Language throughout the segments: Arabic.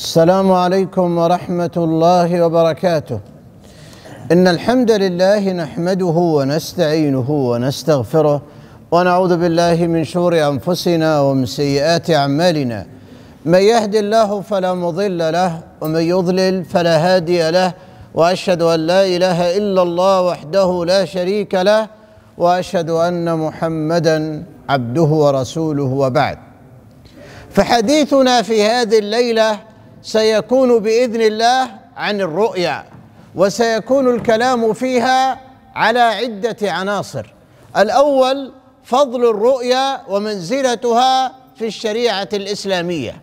السلام عليكم ورحمه الله وبركاته ان الحمد لله نحمده ونستعينه ونستغفره ونعوذ بالله من شرور انفسنا ومن سيئات اعمالنا من يهد الله فلا مضل له ومن يضلل فلا هادي له واشهد ان لا اله الا الله وحده لا شريك له واشهد ان محمدا عبده ورسوله وبعد فحديثنا في هذه الليله سيكون باذن الله عن الرؤيا وسيكون الكلام فيها على عده عناصر الاول فضل الرؤيا ومنزلتها في الشريعه الاسلاميه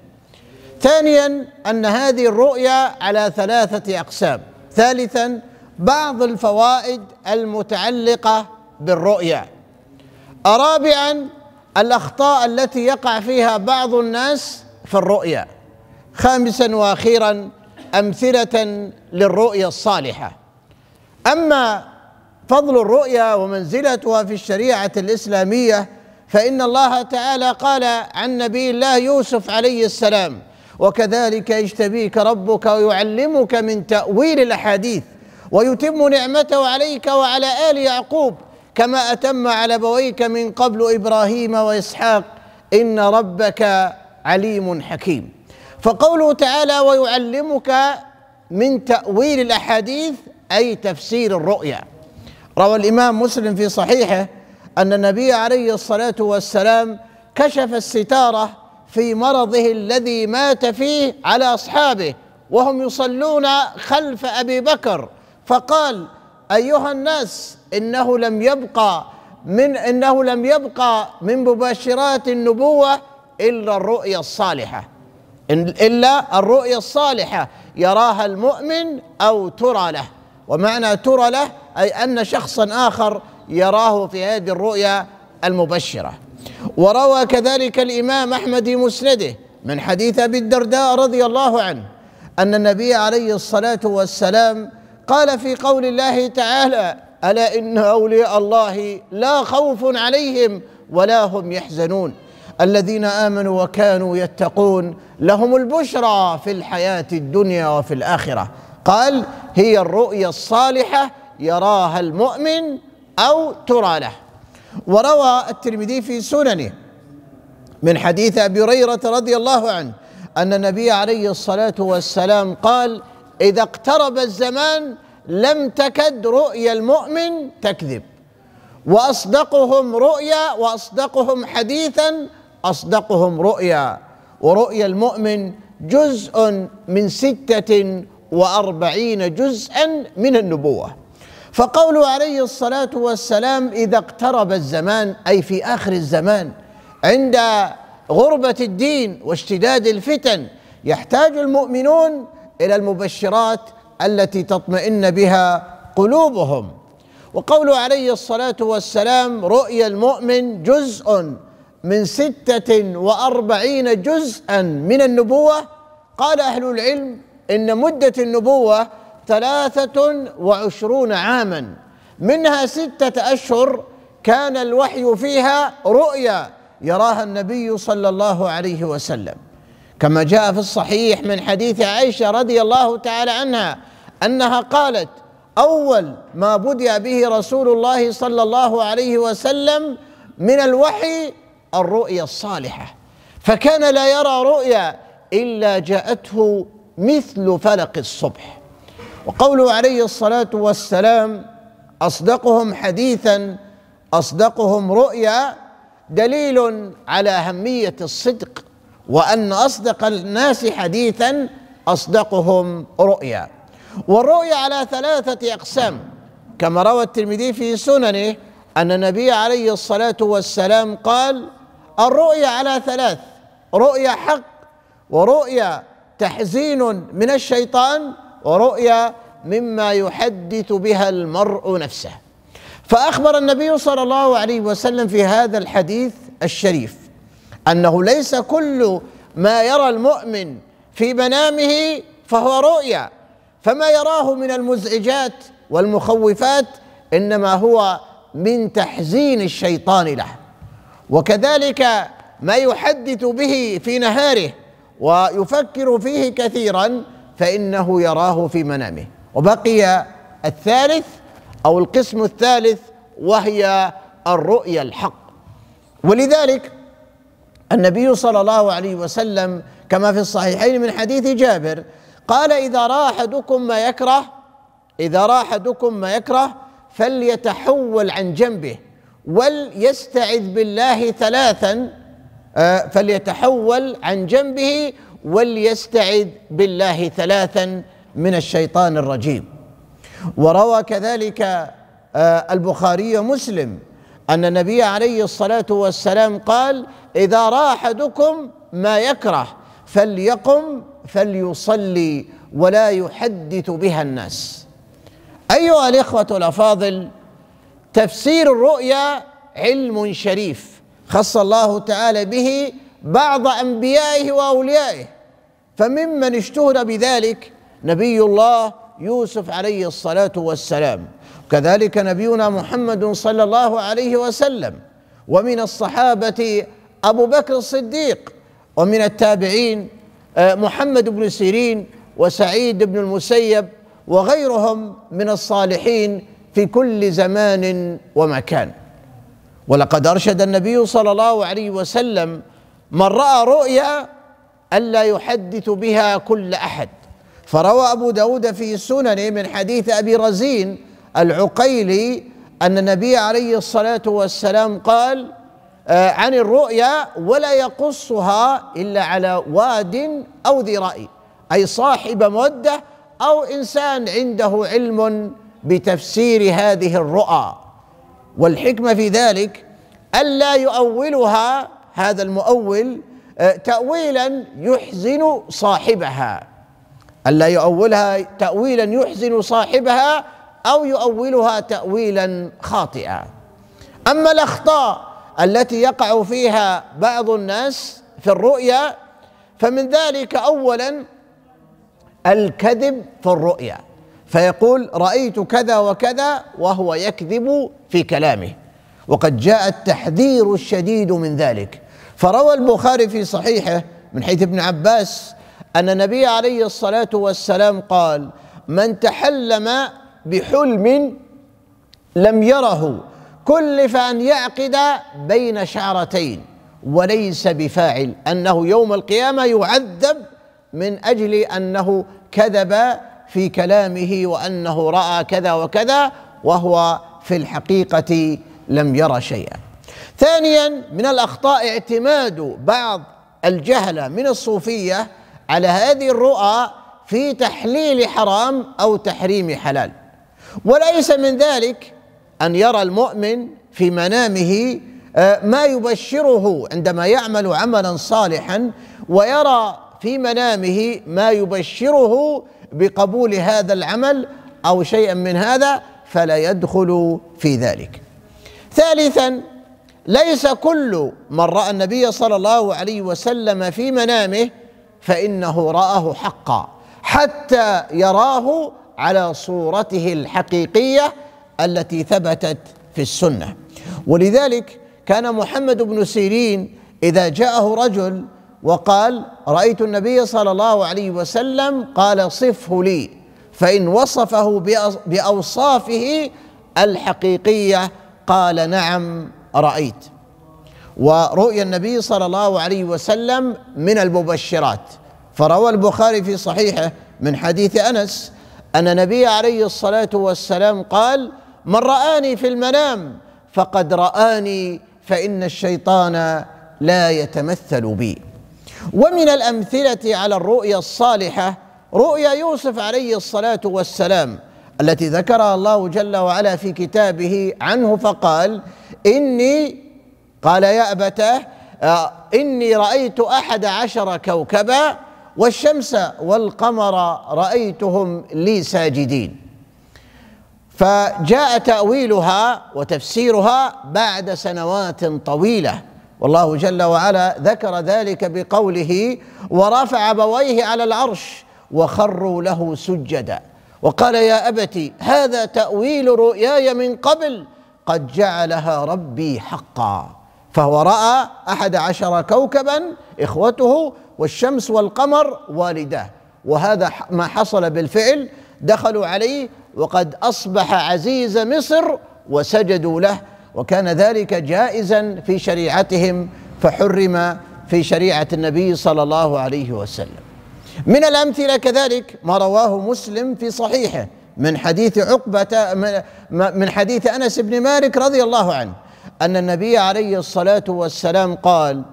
ثانيا ان هذه الرؤيا على ثلاثه اقسام ثالثا بعض الفوائد المتعلقه بالرؤيا رابعا الاخطاء التي يقع فيها بعض الناس في الرؤيا خامسا واخيرا امثله للرؤيه الصالحه اما فضل الرؤيا ومنزلتها في الشريعه الاسلاميه فان الله تعالى قال عن نبي الله يوسف عليه السلام وكذلك يجتبيك ربك ويعلمك من تاويل الاحاديث ويتم نعمته عليك وعلى ال يعقوب كما اتم على ابويك من قبل ابراهيم واسحاق ان ربك عليم حكيم فقوله تعالى ويعلمك من تأويل الأحاديث أي تفسير الرؤيا روى الإمام مسلم في صحيحه أن النبي عليه الصلاة والسلام كشف الستارة في مرضه الذي مات فيه على أصحابه وهم يصلون خلف أبي بكر فقال أيها الناس إنه لم يبقى من إنه لم يبقى من مباشرات النبوة إلا الرؤيا الصالحة إلا الرؤيا الصالحة يراها المؤمن أو ترى له ومعنى ترى له أي أن شخصا آخر يراه في هذه الرؤيا المبشرة وروى كذلك الإمام أحمد في مسنده من حديث أبي الدرداء رضي الله عنه أن النبي عليه الصلاة والسلام قال في قول الله تعالى ألا إن أولياء الله لا خوف عليهم ولا هم يحزنون الذين امنوا وكانوا يتقون لهم البشرى في الحياه الدنيا وفي الاخره قال هي الرؤيا الصالحه يراها المؤمن او ترى له وروى الترمذي في سننه من حديث ابي هريره رضي الله عنه ان النبي عليه الصلاه والسلام قال اذا اقترب الزمان لم تكد رؤيا المؤمن تكذب واصدقهم رؤيا واصدقهم حديثا أصدقهم رؤيا ورؤيا المؤمن جزء من ستة وأربعين جزءا من النبوة فقوله عليه الصلاة والسلام إذا اقترب الزمان أي في آخر الزمان عند غربة الدين واشتداد الفتن يحتاج المؤمنون إلى المبشرات التي تطمئن بها قلوبهم وقوله عليه الصلاة والسلام رؤيا المؤمن جزء من ستة وأربعين جزءا من النبوة قال أهل العلم إن مدة النبوة ثلاثة وعشرون عاما منها ستة أشهر كان الوحي فيها رؤيا يراها النبي صلى الله عليه وسلم كما جاء في الصحيح من حديث عائشة رضي الله تعالى عنها أنها قالت أول ما بدأ به رسول الله صلى الله عليه وسلم من الوحي الرؤيا الصالحه فكان لا يرى رؤيا الا جاءته مثل فلق الصبح وقوله عليه الصلاه والسلام اصدقهم حديثا اصدقهم رؤيا دليل على اهميه الصدق وان اصدق الناس حديثا اصدقهم رؤيا والرؤيا على ثلاثه اقسام كما روى الترمذي في سننه ان النبي عليه الصلاه والسلام قال الرؤيا على ثلاث رؤيا حق ورؤيا تحزين من الشيطان ورؤيا مما يحدث بها المرء نفسه فاخبر النبي صلى الله عليه وسلم في هذا الحديث الشريف انه ليس كل ما يرى المؤمن في منامه فهو رؤيا فما يراه من المزعجات والمخوفات انما هو من تحزين الشيطان له وكذلك ما يحدث به في نهاره ويفكر فيه كثيرا فانه يراه في منامه وبقي الثالث او القسم الثالث وهي الرؤيا الحق ولذلك النبي صلى الله عليه وسلم كما في الصحيحين من حديث جابر قال اذا راى احدكم ما يكره اذا راى احدكم ما يكره فليتحول عن جنبه وليستعذ بالله ثلاثا آه، فليتحول عن جنبه وليستعذ بالله ثلاثا من الشيطان الرجيم وروى كذلك آه، البخاري ومسلم ان النبي عليه الصلاه والسلام قال اذا راى احدكم ما يكره فليقم فليصلي ولا يحدث بها الناس ايها الاخوه الافاضل تفسير الرؤيا علم شريف خص الله تعالى به بعض انبيائه واوليائه فممن اشتهر بذلك نبي الله يوسف عليه الصلاه والسلام كذلك نبينا محمد صلى الله عليه وسلم ومن الصحابه ابو بكر الصديق ومن التابعين آه، محمد بن سيرين وسعيد بن المسيب وغيرهم من الصالحين في كل زمان ومكان ولقد ارشد النبي صلى الله عليه وسلم من راى رؤيا الا يحدث بها كل احد فروى ابو داود في سننه من حديث ابي رزين العقيلي ان النبي عليه الصلاه والسلام قال آه، عن الرؤيا ولا يقصها الا على واد او ذي راي اي صاحب موده او انسان عنده علم بتفسير هذه الرؤى والحكمه في ذلك الا يؤولها هذا المؤول آه، تاويلا يحزن صاحبها الا يؤولها تاويلا يحزن صاحبها او يؤولها تاويلا خاطئا اما الاخطاء التي يقع فيها بعض الناس في الرؤيا فمن ذلك اولا الكذب في الرؤيا فيقول رايت كذا وكذا وهو يكذب في كلامه وقد جاء التحذير الشديد من ذلك فروى البخاري في صحيحه من حيث ابن عباس ان النبي عليه الصلاه والسلام قال من تحلم بحلم لم يره كلف ان يعقد بين شعرتين وليس بفاعل انه يوم القيامه يعذب من اجل انه كذب في كلامه وانه راى كذا وكذا وهو في الحقيقه لم يرى شيئا ثانيا من الاخطاء اعتماد بعض الجهله من الصوفيه على هذه الرؤى في تحليل حرام او تحريم حلال وليس من ذلك ان يرى المؤمن في منامه آه، ما يبشره عندما يعمل عملا صالحا ويرى في منامه ما يبشره بقبول هذا العمل او شيئا من هذا فلا يدخل في ذلك ثالثا ليس كل من راى النبي صلى الله عليه وسلم في منامه فانه راه حقا حتى يراه على صورته الحقيقيه التي ثبتت في السنه ولذلك كان محمد بن سيرين اذا جاءه رجل وقال رايت النبي صلى الله عليه وسلم قال صفه لي فان وصفه باوصافه الحقيقيه قال نعم رايت ورؤيا النبي صلى الله عليه وسلم من المبشرات فروى البخاري في صحيحه من حديث انس ان النبي عليه الصلاه والسلام قال من راني في المنام فقد راني فان الشيطان لا يتمثل بي ومن الامثله على الرؤيا الصالحه رؤيا يوسف عليه الصلاه والسلام التي ذكرها الله جل وعلا في كتابه عنه فقال اني قال يا ابتاه آه، اني رايت احد عشر كوكبا والشمس والقمر رايتهم لي ساجدين فجاء تاويلها وتفسيرها بعد سنوات طويله والله جل وعلا ذكر ذلك بقوله ورفع ابويه على العرش وخروا له سجدا وقال يا ابت هذا تاويل رؤياي من قبل قد جعلها ربي حقا فهو راى احد عشر كوكبا اخوته والشمس والقمر والداه وهذا ما حصل بالفعل دخلوا عليه وقد اصبح عزيز مصر وسجدوا له وكان ذلك جائزا في شريعتهم فحرم في شريعه النبي صلى الله عليه وسلم من الامثله كذلك ما رواه مسلم في صحيحه من حديث عقبه من حديث انس بن مالك رضي الله عنه ان النبي عليه الصلاه والسلام قال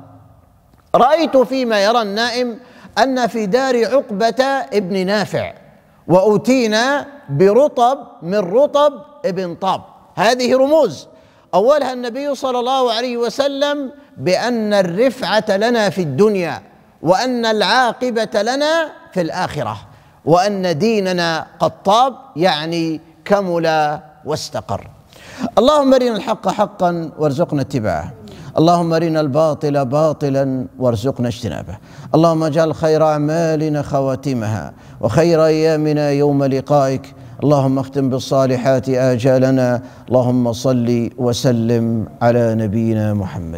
رايت فيما يرى النائم ان في دار عقبه ابن نافع واوتينا برطب من رطب ابن طاب هذه رموز اولها النبي صلى الله عليه وسلم بان الرفعه لنا في الدنيا وان العاقبه لنا في الاخره وان ديننا قد طاب يعني كمل واستقر اللهم ارنا الحق حقا وارزقنا اتباعه اللهم ارنا الباطل باطلا وارزقنا اجتنابه اللهم اجعل خير اعمالنا خواتمها وخير ايامنا يوم لقائك اللهم اختم بالصالحات آجالنا اللهم صل وسلم على نبينا محمد